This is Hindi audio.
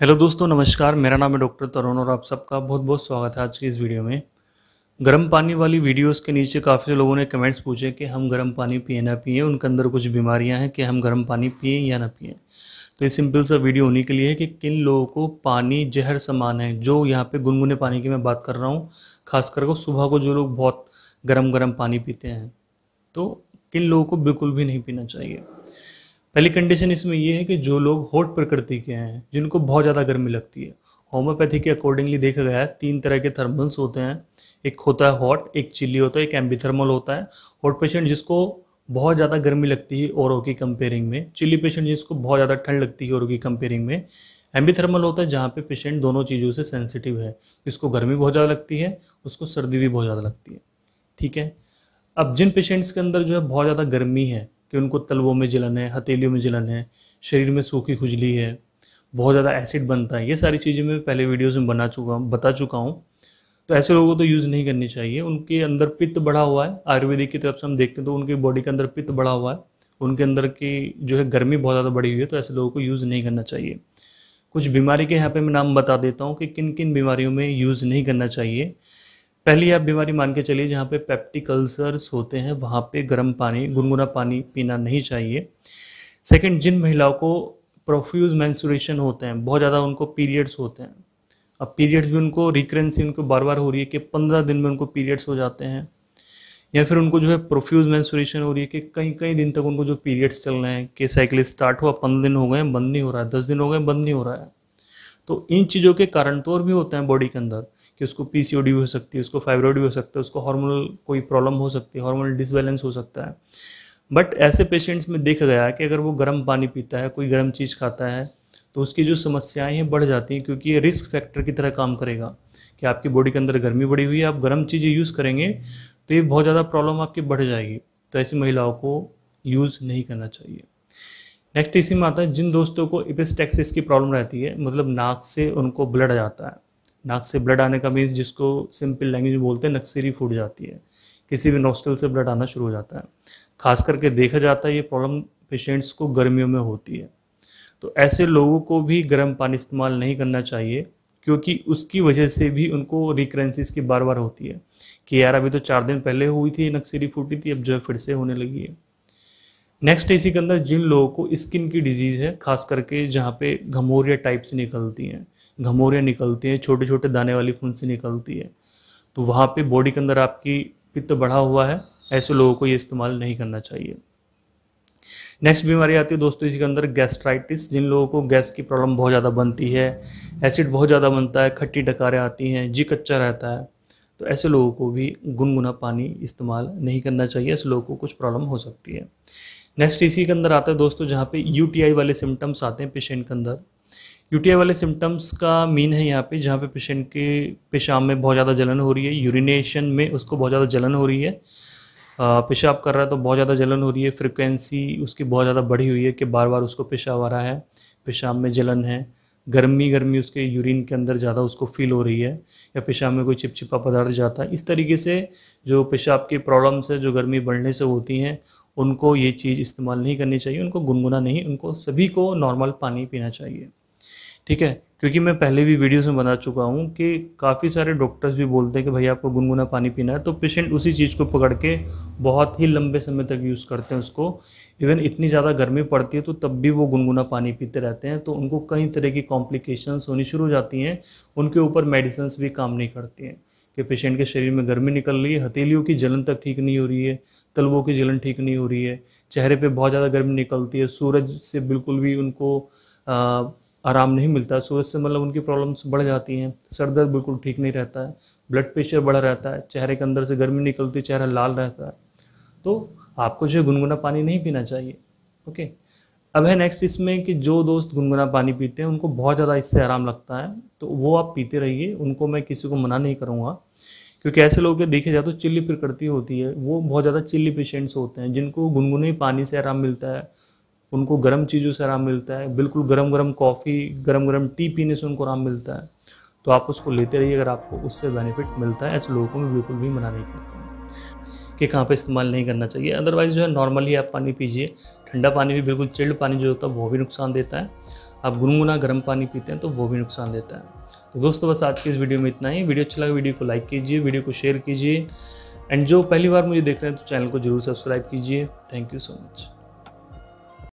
हेलो दोस्तों नमस्कार मेरा नाम है डॉक्टर तरुण और आप सबका बहुत बहुत स्वागत है आज की इस वीडियो में गर्म पानी वाली वीडियोस के नीचे काफ़ी लोगों ने कमेंट्स पूछे कि हम गर्म पानी पिए ना पिए उनके अंदर कुछ बीमारियां हैं कि हम गर्म पानी पिए या ना पिए तो ये सिंपल सा वीडियो होने के लिए है कि किन लोगों को पानी जहर समान है जो यहाँ पर गुनगुने पानी की मैं बात कर रहा हूँ खास को सुबह को जो लोग बहुत गर्म गर्म पानी पीते हैं तो किन लोगों को बिल्कुल भी नहीं पीना चाहिए पहली कंडीशन इसमें यह है कि जो लोग होट प्रकृति के हैं जिनको बहुत ज़्यादा गर्मी लगती है होम्योपैथी के अकॉर्डिंगली देखा गया है तीन तरह के थर्मल्स होते हैं एक होता है हॉट एक चिल्ली होता है एक एम्बीथर्मल होता है हॉट पेशेंट जिसको बहुत ज़्यादा गर्मी लगती है औरों की कंपेयरिंग में चिल्ली पेशेंट जिसको बहुत ज़्यादा ठंड लगती है औरों की कंपेयरिंग में एम्बीथर्मल होता है जहाँ पे पेशेंट दोनों चीज़ों से सेंसिटिव है इसको गर्मी बहुत ज़्यादा लगती है उसको सर्दी भी बहुत ज़्यादा लगती है ठीक है अब जिन पेशेंट्स के अंदर जो है बहुत ज़्यादा गर्मी है कि उनको तलवों में जलन है हथेलियों में जलन है शरीर में सूखी खुजली है बहुत ज़्यादा एसिड बनता है ये सारी चीज़ें मैं पहले वीडियोज़ में बना चुका हूँ बता चुका हूँ तो ऐसे लोगों को तो यूज़ नहीं करनी चाहिए उनके अंदर पित्त बढ़ा हुआ है आयुर्वेदिक की तरफ से हम देखते हैं तो उनकी बॉडी के अंदर पित्त बढ़ा हुआ है उनके अंदर की जो है गर्मी बहुत ज़्यादा बढ़ी हुई है तो ऐसे लोगों को यूज़ नहीं करना चाहिए कुछ बीमारी के यहाँ पे मैं नाम बता देता हूँ कि किन किन बीमारियों में यूज़ नहीं करना चाहिए पहली आप बीमारी मान के चलिए जहाँ पे पेप्टिक अल्सर्स होते हैं वहाँ पे गर्म पानी गुनगुना पानी पीना नहीं चाहिए सेकंड जिन महिलाओं को प्रोफ्यूज मैंसुरेशन होते हैं बहुत ज़्यादा उनको पीरियड्स होते हैं अब पीरियड्स भी उनको रिकरेंसी उनको बार बार हो रही है कि पंद्रह दिन में उनको पीरियड्स हो जाते हैं या फिर उनको जो है प्रोफ्यूज मैंसुरेशन हो रही है कि कई कई दिन तक उनको जो पीरियड्स चल रहे हैं कि साइकिल स्टार्ट हुआ पंद्रह दिन हो गए बंद नहीं हो रहा है दस दिन हो गए बंद नहीं हो रहा है तो इन चीज़ों के कारण तो और भी होते हैं बॉडी के अंदर कि उसको पीसीओडी हो सकती है उसको फाइब्रॉइड भी हो सकता है उसको हार्मोनल कोई प्रॉब्लम हो सकती है हार्मोनल डिसबैलेंस हो सकता है बट ऐसे पेशेंट्स में देखा गया है कि अगर वो गर्म पानी पीता है कोई गर्म चीज़ खाता है तो उसकी जो समस्याएं हैं बढ़ जाती हैं क्योंकि ये रिस्क फैक्टर की तरह काम करेगा कि आपकी बॉडी के अंदर गर्मी बढ़ी हुई है आप गर्म चीज़ें यूज़ करेंगे तो ये बहुत ज़्यादा प्रॉब्लम आपकी बढ़ जाएगी तो ऐसी महिलाओं को यूज़ नहीं करना चाहिए नेक्स्ट इसी में आता है जिन दोस्तों को इपिस्टेक्सिस की प्रॉब्लम रहती है मतलब नाक से उनको ब्लड आ जाता है नाक से ब्लड आने का मीन्स जिसको सिंपल लैंग्वेज में बोलते हैं नक्सरी फूट जाती है किसी भी नोस्टल से ब्लड आना शुरू हो जाता है खास करके देखा जाता है ये प्रॉब्लम पेशेंट्स को गर्मियों में होती है तो ऐसे लोगों को भी गर्म पानी इस्तेमाल नहीं करना चाहिए क्योंकि उसकी वजह से भी उनको रिक्रेंसिस की बार बार होती है कि यार अभी तो चार दिन पहले हुई थी नक्सरी फूटी थी अब जो है फिर से होने लगी है नेक्स्ट इसी के अंदर जिन लोगों को स्किन की डिजीज़ है खास करके जहाँ पे घमोरिया टाइप से निकलती हैं घमोरिया निकलती हैं छोटे छोटे दाने वाली से निकलती है तो वहाँ पे बॉडी के अंदर आपकी पित्त बढ़ा हुआ है ऐसे लोगों को ये इस्तेमाल नहीं करना चाहिए नेक्स्ट बीमारी आती है दोस्तों इसी के अंदर गैस्ट्राइटिस जिन लोगों को गैस की प्रॉब्लम बहुत ज़्यादा बनती है एसिड बहुत ज़्यादा बनता है खट्टी डकारें आती हैं जी कच्चा रहता है तो ऐसे लोगों को भी गुनगुना पानी इस्तेमाल नहीं करना चाहिए ऐसे लोगों को कुछ प्रॉब्लम हो सकती है नेक्स्ट इसी के अंदर आता है दोस्तों जहाँ पे यू वाले सिम्टम्स आते हैं पेशेंट के अंदर यू वाले सिम्टम्स का मीन है यहाँ पे जहाँ पे पेशेंट के पेशाब में बहुत ज़्यादा जलन हो रही है यूरिनेशन में उसको बहुत ज़्यादा जलन हो रही है पेशाब कर रहा है तो बहुत ज़्यादा जलन हो रही है फ्रिक्वेंसी उसकी बहुत ज़्यादा बढ़ी हुई है कि बार बार उसको पेशाब आ रहा है पेशाब में जलन है गर्मी गर्मी उसके यूरिन के अंदर ज़्यादा उसको फील हो रही है या पेशाब में कोई चिपचिपा पदार्थ जाता है इस तरीके से जो पेशाब की प्रॉब्लम्स है जो गर्मी बढ़ने से होती हैं उनको ये चीज़ इस्तेमाल नहीं करनी चाहिए उनको गुनगुना नहीं उनको सभी को नॉर्मल पानी पीना चाहिए ठीक है क्योंकि मैं पहले भी वीडियोस में बना चुका हूँ कि काफ़ी सारे डॉक्टर्स भी बोलते हैं कि भाई आपको गुनगुना पानी पीना है तो पेशेंट उसी चीज़ को पकड़ के बहुत ही लंबे समय तक यूज़ करते हैं उसको इवन इतनी ज़्यादा गर्मी पड़ती है तो तब भी वो गुनगुना पानी पीते रहते हैं तो उनको कई तरह की कॉम्प्लिकेशंस होनी शुरू हो जाती हैं उनके ऊपर मेडिसन्स भी काम नहीं करती हैं कि पेशेंट के शरीर में गर्मी निकल रही है हथेलियों की जलन तक ठीक नहीं हो रही है तलबों की जलन ठीक नहीं हो रही है चेहरे पर बहुत ज़्यादा गर्मी निकलती है सूरज से बिल्कुल भी उनको आराम नहीं मिलता सूरज से मतलब उनकी प्रॉब्लम्स बढ़ जाती हैं सर दर्द बिल्कुल ठीक नहीं रहता है ब्लड प्रेशर बढ़ा रहता है चेहरे के अंदर से गर्मी निकलती चेहरा लाल रहता है तो आपको जो है गुनगुना पानी नहीं पीना चाहिए ओके अब है नेक्स्ट इसमें कि जो दोस्त गुनगुना पानी पीते हैं उनको बहुत ज़्यादा इससे आराम लगता है तो वो आप पीते रहिए उनको मैं किसी को मना नहीं करूँगा क्योंकि ऐसे लोग देखे जाए तो चिल्ली प्रकृति होती है वो बहुत ज़्यादा चिल्ली पेशेंट्स होते हैं जिनको गुनगुने पानी से आराम मिलता है उनको गर्म चीज़ों से आराम मिलता है बिल्कुल गर्म गर्म कॉफ़ी गर्म गर्म टी पीने से उनको आराम मिलता है तो आप उसको लेते रहिए अगर आपको उससे बेनिफिट मिलता है ऐसे लोगों को मैं बिल्कुल भी मना नहीं करता कि कहाँ पे इस्तेमाल नहीं करना चाहिए अदरवाइज़ जो है नॉर्मली आप पानी पीजिए ठंडा पानी भी बिल्कुल चिल्ड पानी जो होता है वो भी नुकसान देता है आप गुनगुना गर्म पानी पीते हैं तो वो भी नुकसान देता है तो दोस्तों बस आज की इस वीडियो में इतना ही वीडियो अच्छा लगा वीडियो को लाइक कीजिए वीडियो को शेयर कीजिए एंड जो पहली बार मुझे देख रहे हैं तो चैनल को जरूर सब्सक्राइब कीजिए थैंक यू सो मच